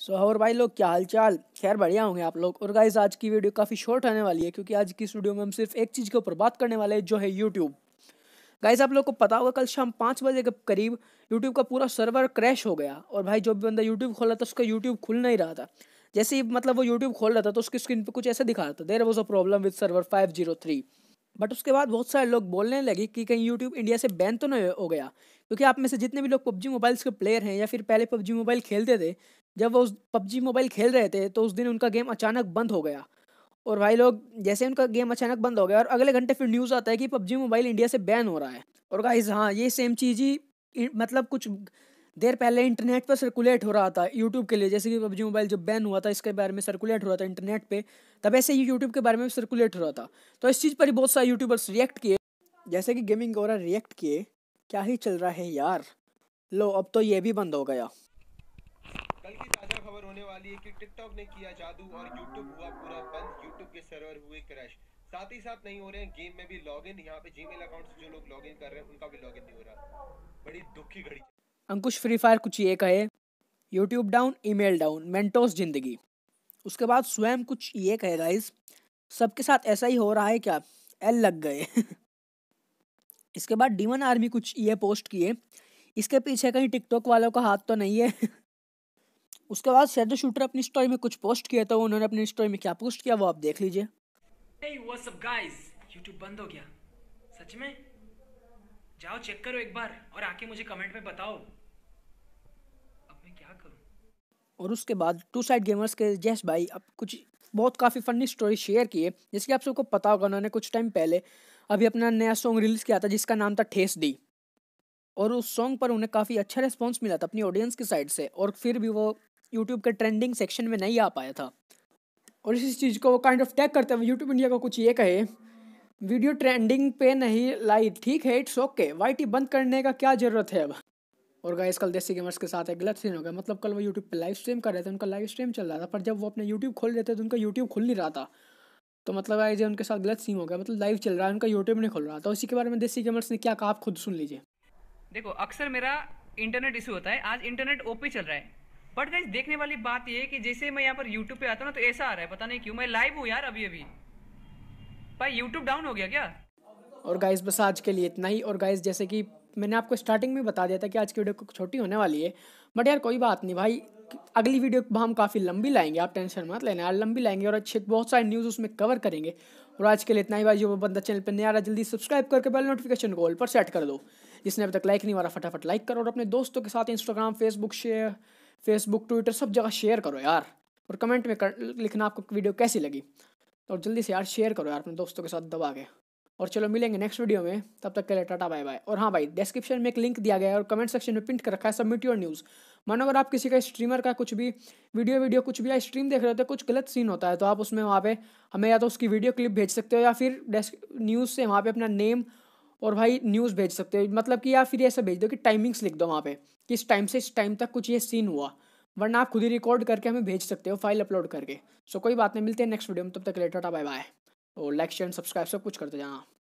सो so, और भाई लोग क्या हाल चाल खैर बढ़िया होंगे आप लोग और गाइज आज की वीडियो काफ़ी शॉर्ट होने वाली है क्योंकि आज की इस वीडियो में हम सिर्फ एक चीज़ के ऊपर बात करने वाले हैं जो है यूट्यूब गाइज आप लोग को पता होगा कल शाम पाँच बजे के करीब यूट्यूब का पूरा सर्वर क्रैश हो गया और भाई जो भी बंदा यूट्यूब खोला था उसका यूट्यूब खुल नहीं रहा था जैसे ही मतलब वो यूट्यूब खोल रहा था तो उसकी स्क्रीन पर कुछ ऐसा दिखा रहा था there was a problem with server five zero three but उसके बाद बहुत सारे लोग बोलने लगे कि कहीं यूट्यूब इंडिया से बैन तो नहीं हो गया क्योंकि आप में से जितने भी लोग पबजी मोबाइल्स के प्लेयर हैं या फिर पहले पबजी मोबाइल खेलते थे जब वो पबजी मोबाइल खेल रहे थे तो उस दिन उनका गेम अचानक बंद हो गया और भाई लोग जैसे उनका गेम अचानक बंद हो गया और अगले घंटे फिर न्यूज़ आता है कि पबजी मोबाइल इंडिया से बैन हो रहा है और गाइज हाँ ये सेम चीज़ ही मतलब कुछ देर पहले इंटरनेट पर सर्कुलेट हो रहा था यूट्यूब के लिए जैसे कि पबजी मोबाइल जब बैन हुआ था इसके बारे में सर्कुलेट हो रहा था इंटरनेट पर तब ऐसे ही यूट्यूब के बारे में सर्कुलेट हो रहा था तो इस चीज़ पर ही बहुत सारे यूट्यूबर्स रिएक्ट किए जैसे कि गेमिंग गौरा रिएक्ट किए क्या ही चल रहा है यार लो अब तो ये भी बंद हो गया कल की ताजा खबर होने वाली है कि टिकटॉक ने किया जादू और यूट्यूब हुआ पूरा बंद यूट्यूब के सर्वर हुए क्रैश साथ ही साथ नहीं हो रहे हैं गेम में भी लॉग इन यहाँ पे जीमेल अकाउंट से जो लोग लॉग कर रहे हैं उनका भी लॉग नहीं हो रहा बड़ी दुखी घड़ी अंकुश फ्री फायर कुछ ये कहे YouTube down email down Mentos जिंदगी उसके बाद स्वयं कुछ ये कहे गाइस सबके साथ ऐसा ही हो रहा है क्या एल लग गए इसके बाद डीमन आर्मी कुछ ये पोस्ट किए इसके पीछे कहीं टिकटॉक वालों का हाथ तो नहीं है उसके बाद शेडो शूटर अपनी स्टोरी में कुछ पोस्ट किया था उन्होंने अपनी स्टोरी में क्या पोस्ट किया वो आप देख लीजिए hey, यूट्यूब बंद हो गया सच में जाओ चेक करो एक बार और आके मुझे कमेंट में बताओ अब मैं क्या करूं और उसके बाद टू साइड गेमर्स के जैस भाई अब कुछ बहुत काफ़ी फनी स्टोरी शेयर किए जैसे कि आप सबको पता होगा उन्होंने कुछ टाइम पहले अभी अपना नया सॉन्ग रिलीज़ किया था जिसका नाम था ठेस दी और उस सॉन्ग पर उन्हें काफ़ी अच्छा रिस्पॉन्स मिला था अपनी ऑडियंस की साइड से और फिर भी वो यूट्यूब के ट्रेंडिंग सेक्शन में नहीं आ पाया था और इस चीज़ को काइंड ऑफ टैग करते हुए यूट्यूब इंडिया को कुछ ये कहे वीडियो ट्रेंडिंग पे नहीं लाई ठीक है इट्स ओके वाई बंद करने का क्या ज़रूरत है अब और गाइस कल देसी गेमर्स के साथ एक गलत सीन हो गया मतलब कल वो यूट्यूब पे लाइव स्ट्रीम कर रहे थे उनका लाइव स्ट्रीम चल रहा था पर जब वो अपने यूट्यूब खोल रहे थे तो उनका यूट्यूब खुल नहीं रहा था तो मतलब जो उनके साथ गलत सीन हो गया मतलब लाइव चल रहा है उनका यूट्यूब नहीं खुल रहा था तो उसी के बारे में देसी गेमर्स ने क्या कहा आप खुद सुन लीजिए देखो अक्सर मेरा इंटरनेट इशू होता है आज इंटरनेट ओपी चल रहा है बट गाइज देखने वाली बात ये कि जैसे मैं यहाँ पर यूट्यूब पे आता हूँ ना तो ऐसा आ रहा है पता नहीं क्यों मैं लाइव हूँ यार अभी अभी भाई यूट्यूब डाउन हो गया क्या और गाइज बस आज के लिए इतना ही और गाइज जैसे कि मैंने आपको स्टार्टिंग में बता दिया था कि आज की वीडियो छोटी होने वाली है बट यार कोई बात नहीं भाई अगली वीडियो हम काफ़ी लंबी लाएंगे आप टेंशन मत लेना यार लंबी लाएंगे और अच्छे बहुत सारे न्यूज़ उसमें कवर करेंगे और आज के लिए इतना ही भाई जो बंदा चैनल पर नया रहा जल्दी सब्सक्राइब करके बेल नोटिफिकेशन को ऑल पर सेट कर दो जिसने अभी तक लाइक नहीं मारा फटाफट लाइक करो और अपने दोस्तों के साथ Instagram Facebook share Facebook Twitter सब जगह शेयर करो यार और कमेंट में कर, लिखना आपको वीडियो कैसी लगी तो जल्दी से यार शेयर करो यार अपने दोस्तों के साथ दबा के और चलो मिलेंगे नेक्स्ट वीडियो में तब तक के लिए टाटा बाय बाय और हाँ भाई डिस्क्रिप्शन में एक लिंक दिया गया है और कमेंट सेक्शन में प्रिंट कर रखा है सबमिट योर न्यूज़ मानो अगर आप किसी का स्ट्रीमर का कुछ भी वीडियो वीडियो कुछ भी या स्ट्रीम देख रहे होते कुछ गलत सीन होता है तो आप उसमें वहाँ पे हमें या तो उसकी वीडियो क्लिप भेज सकते हो या फिर न्यूज़ से वहाँ पे अपना नेम और भाई न्यूज़ भेज सकते हो मतलब कि या फिर ऐसा भेज दो कि टाइमिंग्स लिख दो वहाँ पे कि इस टाइम से इस टाइम तक कुछ ये सीन हुआ वरना आप खुद ही रिकॉर्ड करके हमें भेज सकते हो फाइल अपलोड करके सो कोई बात नहीं मिलते हैं नेक्स्ट वीडियो में तब तक लेटर बाय बाय और लाइक शेयर सब्सक्राइब सब कुछ करते जाना